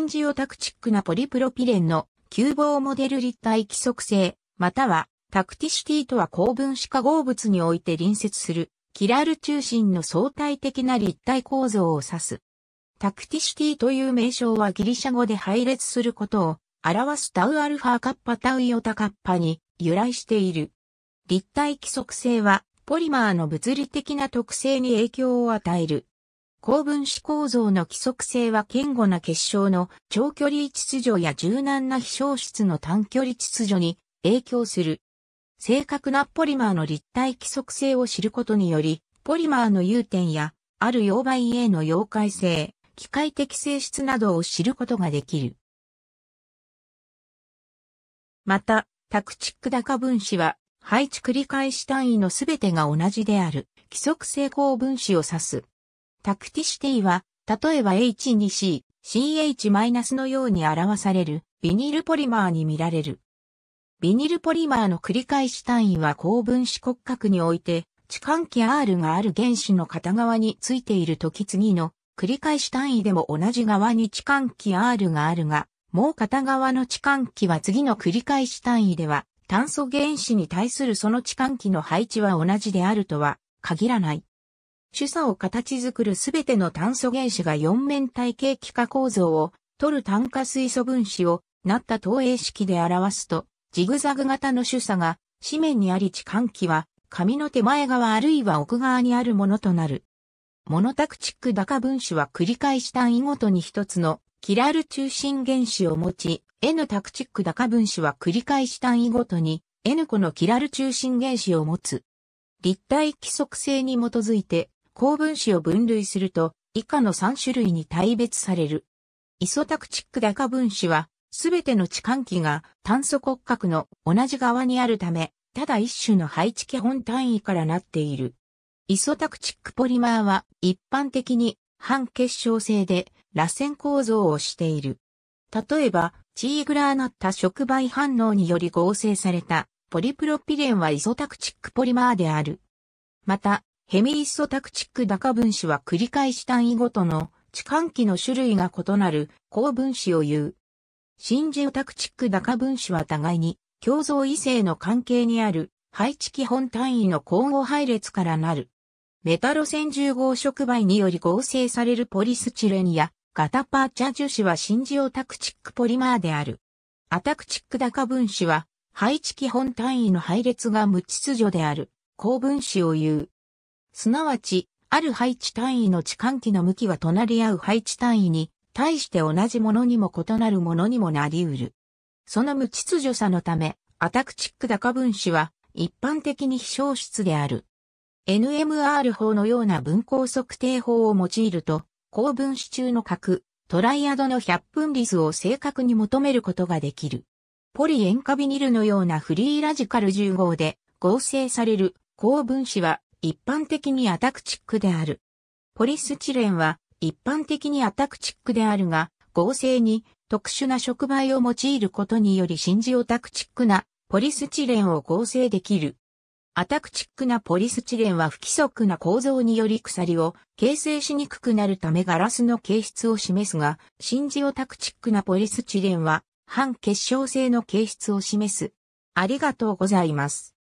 ンジオタクチックなポリプロピレンの窮棒モデル立体規則性、またはタクティシティとは高分子化合物において隣接するキラル中心の相対的な立体構造を指す。タクティシティという名称はギリシャ語で配列することを表すタウアルファカッパタウイオタカッパに由来している。立体規則性はポリマーの物理的な特性に影響を与える高分子構造の規則性は堅固な結晶の長距離秩序や柔軟な飛翔質の短距離秩序に影響する。正確なポリマーの立体規則性を知ることにより、ポリマーの融点や、ある溶媒への溶解性、機械的性質などを知ることができる。また、タクチック高分子は、配置繰り返し単位のすべてが同じである、規則性高分子を指す。タクティシティは、例えば H2C、CH- のように表されるビニールポリマーに見られる。ビニールポリマーの繰り返し単位は高分子骨格において、置換器 R がある原子の片側についている時次の繰り返し単位でも同じ側に置換器 R があるが、もう片側の置換器は次の繰り返し単位では、炭素原子に対するその置換器の配置は同じであるとは限らない。主査を形作るすべての炭素原子が四面体系気化構造を、取る炭化水素分子を、なった投影式で表すと、ジグザグ型の主査が、紙面にあり置換器は、紙の手前側あるいは奥側にあるものとなる。モノタクチック打カ分子は繰り返し単位ごとに一つのキラル中心原子を持ち、N タクチック打カ分子は繰り返し単位ごとに N 個のキラル中心原子を持つ。立体規則性に基づいて高分子を分類すると、以下の3種類に大別される。イソタクチックダカ分子は、すべての置換器が炭素骨格の同じ側にあるため、ただ一種の配置基本単位からなっている。イソタクチックポリマーは一般的に半結晶性で螺旋構造をしている。例えば、チーグラーナッタ触媒反応により合成されたポリプロピレンはイソタクチックポリマーである。また、ヘミイッソタクチックダカ分子は繰り返し単位ごとの置換器の種類が異なる高分子を言う。シンジオタクチックダカ分子は互いに共造異性の関係にある配置基本単位の交互配列からなる。メタロ線重合触媒により合成されるポリスチレンやガタパーチャ樹脂はシンジオタクチックポリマーである。アタクチックダカ分子は配置基本単位の配列が無秩序である高分子を言う。すなわち、ある配置単位の置換器の向きは隣り合う配置単位に、対して同じものにも異なるものにもなり得る。その無秩序さのため、アタクチック高分子は一般的に非消失である。NMR 法のような分光測定法を用いると、高分子中の核、トライアドの100分率を正確に求めることができる。ポリ塩化ビニルのようなフリーラジカル重合号で合成される高分子は一般的にアタクチックである。ポリスチレンは一般的にアタクチックであるが、合成に特殊な触媒を用いることにより真ジオタクチックなポリスチレンを合成できる。アタクチックなポリスチレンは不規則な構造により鎖を形成しにくくなるためガラスの形質を示すが、真ジオタクチックなポリスチレンは半結晶性の形質を示す。ありがとうございます。